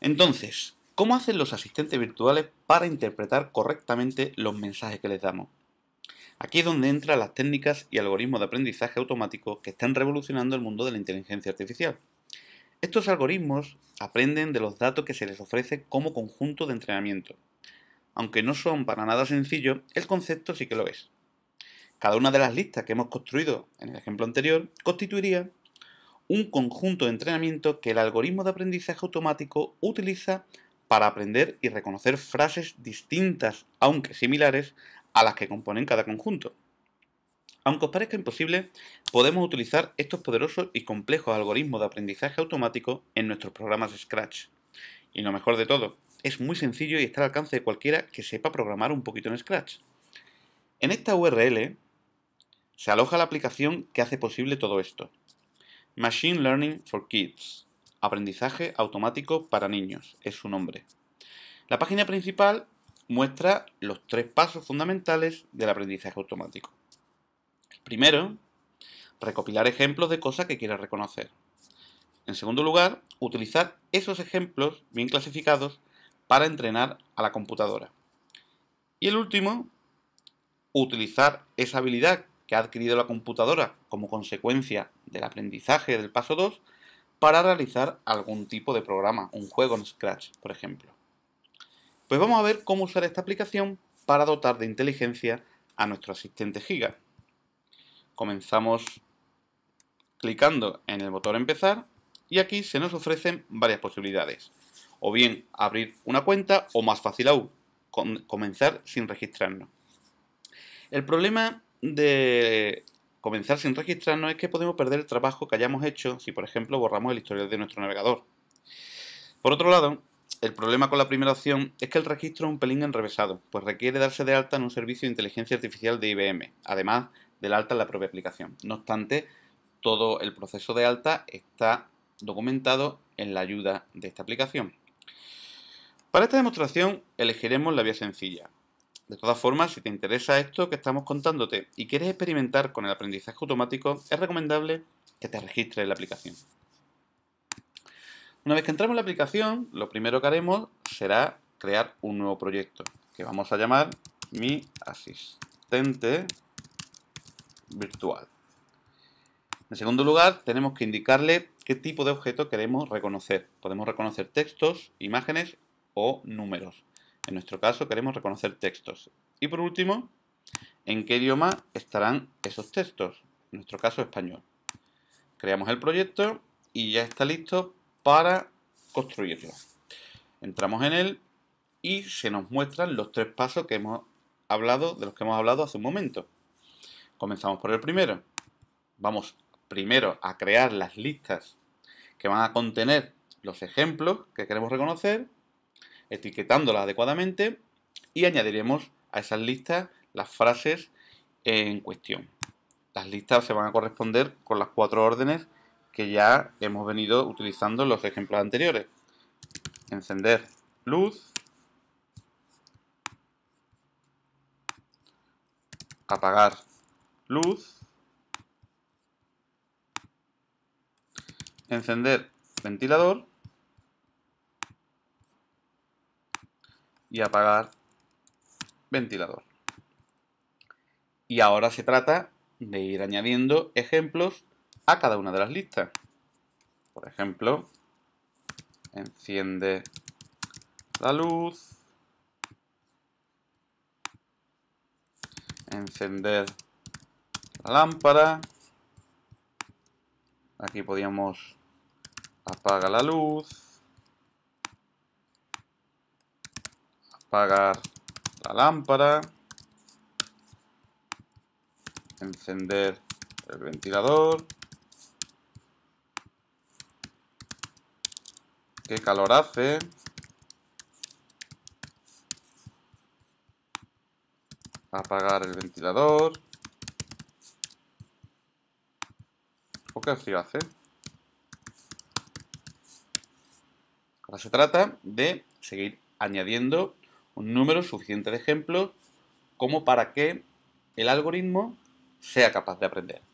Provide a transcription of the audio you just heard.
Entonces, ¿cómo hacen los asistentes virtuales para interpretar correctamente los mensajes que les damos? Aquí es donde entran las técnicas y algoritmos de aprendizaje automático que están revolucionando el mundo de la inteligencia artificial. Estos algoritmos aprenden de los datos que se les ofrece como conjunto de entrenamiento. Aunque no son para nada sencillos, el concepto sí que lo es. Cada una de las listas que hemos construido en el ejemplo anterior constituiría un conjunto de entrenamiento que el algoritmo de aprendizaje automático utiliza para aprender y reconocer frases distintas, aunque similares, a las que componen cada conjunto. Aunque os parezca imposible, podemos utilizar estos poderosos y complejos algoritmos de aprendizaje automático en nuestros programas Scratch. Y lo mejor de todo, es muy sencillo y está al alcance de cualquiera que sepa programar un poquito en Scratch. En esta URL se aloja la aplicación que hace posible todo esto, Machine Learning for Kids. Aprendizaje automático para niños es su nombre. La página principal muestra los tres pasos fundamentales del aprendizaje automático. primero, recopilar ejemplos de cosas que quieras reconocer. En segundo lugar, utilizar esos ejemplos bien clasificados para entrenar a la computadora. Y el último, utilizar esa habilidad que ha adquirido la computadora como consecuencia del aprendizaje del paso 2 para realizar algún tipo de programa, un juego en Scratch, por ejemplo. Pues vamos a ver cómo usar esta aplicación para dotar de inteligencia a nuestro asistente Giga. Comenzamos clicando en el botón empezar y aquí se nos ofrecen varias posibilidades. O bien abrir una cuenta o más fácil aún, comenzar sin registrarnos. El problema de comenzar sin registrarnos es que podemos perder el trabajo que hayamos hecho si, por ejemplo, borramos el historial de nuestro navegador. Por otro lado, el problema con la primera opción es que el registro es un pelín enrevesado, pues requiere darse de alta en un servicio de inteligencia artificial de IBM, además del alta en la propia aplicación. No obstante, todo el proceso de alta está documentado en la ayuda de esta aplicación. Para esta demostración elegiremos la vía sencilla, de todas formas, si te interesa esto que estamos contándote y quieres experimentar con el aprendizaje automático, es recomendable que te registres en la aplicación. Una vez que entramos en la aplicación, lo primero que haremos será crear un nuevo proyecto que vamos a llamar mi asistente virtual. En segundo lugar, tenemos que indicarle qué tipo de objeto queremos reconocer. Podemos reconocer textos, imágenes o números. En nuestro caso queremos reconocer textos. Y por último, en qué idioma estarán esos textos. En nuestro caso, español. Creamos el proyecto y ya está listo para construirlo. Entramos en él y se nos muestran los tres pasos que hemos hablado, de los que hemos hablado hace un momento. Comenzamos por el primero. Vamos primero a crear las listas que van a contener los ejemplos que queremos reconocer etiquetándola adecuadamente y añadiremos a esas listas las frases en cuestión. Las listas se van a corresponder con las cuatro órdenes que ya hemos venido utilizando en los ejemplos anteriores. Encender luz, apagar luz, encender ventilador y apagar ventilador. Y ahora se trata de ir añadiendo ejemplos a cada una de las listas. Por ejemplo, enciende la luz, encender la lámpara, aquí podíamos apagar la luz, apagar la lámpara, encender el ventilador. Qué calor hace. Apagar el ventilador. ¿O qué frío hace? Ahora se trata de seguir añadiendo un número suficiente de ejemplos como para que el algoritmo sea capaz de aprender.